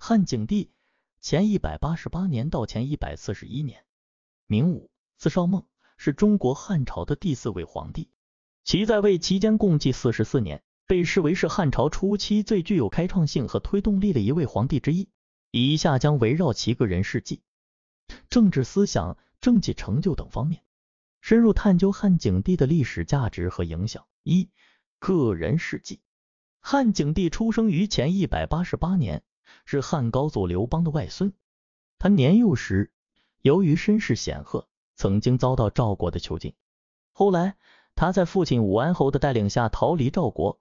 汉景帝前一百八十八年到前一百四十一年，明武字少孟，是中国汉朝的第四位皇帝，其在位期间共计四十四年，被视为是汉朝初期最具有开创性和推动力的一位皇帝之一。以下将围绕其个人事迹、政治思想、政绩成就等方面，深入探究汉景帝的历史价值和影响。一、个人事迹：汉景帝出生于前一百八十八年。是汉高祖刘邦的外孙。他年幼时，由于身世显赫，曾经遭到赵国的囚禁。后来，他在父亲武安侯的带领下逃离赵国，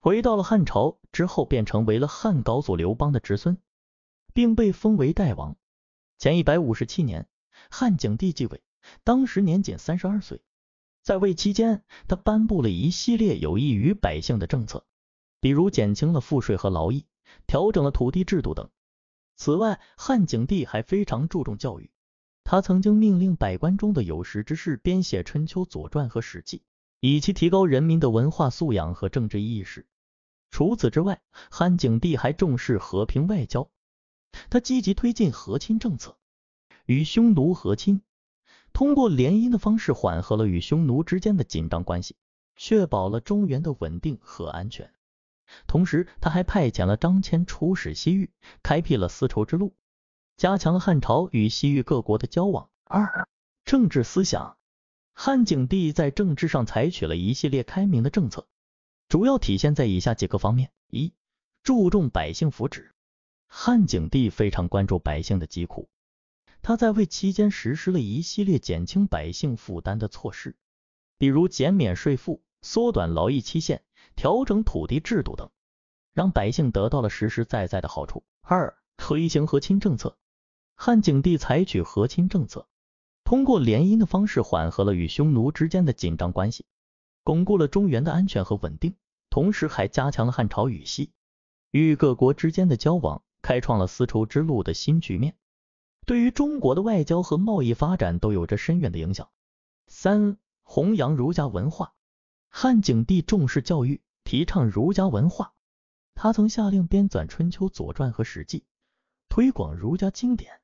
回到了汉朝。之后，便成为了汉高祖刘邦的侄孙，并被封为代王。前一百五十七年，汉景帝继位，当时年仅三十二岁。在位期间，他颁布了一系列有益于百姓的政策，比如减轻了赋税和劳役。调整了土地制度等。此外，汉景帝还非常注重教育，他曾经命令百官中的有识之士编写《春秋》《左传》和《史记》，以期提高人民的文化素养和政治意识。除此之外，汉景帝还重视和平外交，他积极推进和亲政策，与匈奴和亲，通过联姻的方式缓和了与匈奴之间的紧张关系，确保了中原的稳定和安全。同时，他还派遣了张骞出使西域，开辟了丝绸之路，加强了汉朝与西域各国的交往。二、政治思想，汉景帝在政治上采取了一系列开明的政策，主要体现在以下几个方面：一、注重百姓福祉。汉景帝非常关注百姓的疾苦，他在位期间实施了一系列减轻百姓负担的措施，比如减免税赋、缩短劳役期限。调整土地制度等，让百姓得到了实实在在的好处。二、推行和亲政策，汉景帝采取和亲政策，通过联姻的方式缓和了与匈奴之间的紧张关系，巩固了中原的安全和稳定，同时还加强了汉朝与西与各国之间的交往，开创了丝绸之路的新局面，对于中国的外交和贸易发展都有着深远的影响。三、弘扬儒家文化，汉景帝重视教育。提倡儒家文化，他曾下令编纂《春秋》《左传》和《史记》，推广儒家经典，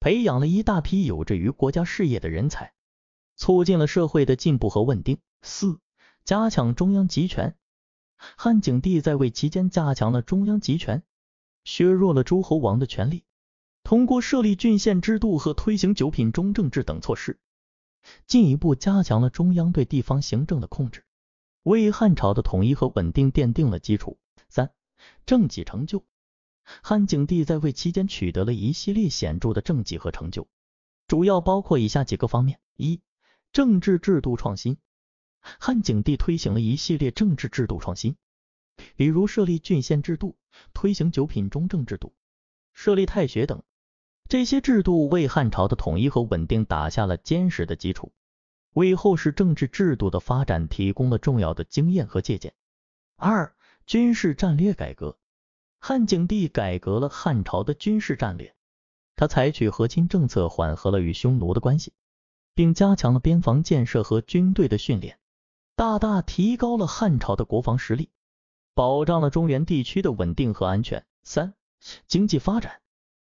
培养了一大批有志于国家事业的人才，促进了社会的进步和稳定。四、加强中央集权。汉景帝在位期间加强了中央集权，削弱了诸侯王的权力，通过设立郡县制度和推行九品中正制等措施，进一步加强了中央对地方行政的控制。为汉朝的统一和稳定奠定了基础。三、政绩成就，汉景帝在位期间取得了一系列显著的政绩和成就，主要包括以下几个方面：一、政治制度创新，汉景帝推行了一系列政治制度创新，比如设立郡县制度，推行九品中正制度，设立太学等，这些制度为汉朝的统一和稳定打下了坚实的基础。为后世政治制度的发展提供了重要的经验和借鉴。二、军事战略改革，汉景帝改革了汉朝的军事战略，他采取和亲政策，缓和了与匈奴的关系，并加强了边防建设和军队的训练，大大提高了汉朝的国防实力，保障了中原地区的稳定和安全。三、经济发展，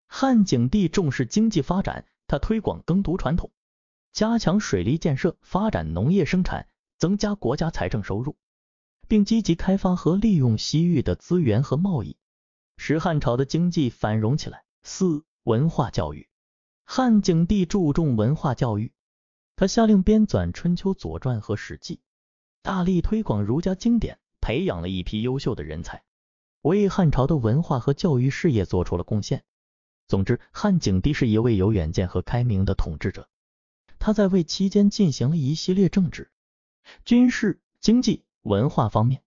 汉景帝重视经济发展，他推广耕读传统。加强水利建设，发展农业生产，增加国家财政收入，并积极开发和利用西域的资源和贸易，使汉朝的经济繁荣起来。四、文化教育，汉景帝注重文化教育，他下令编纂《春秋左传》和《史记》，大力推广儒家经典，培养了一批优秀的人才，为汉朝的文化和教育事业做出了贡献。总之，汉景帝是一位有远见和开明的统治者。他在位期间进行了一系列政治、军事、经济、文化方面。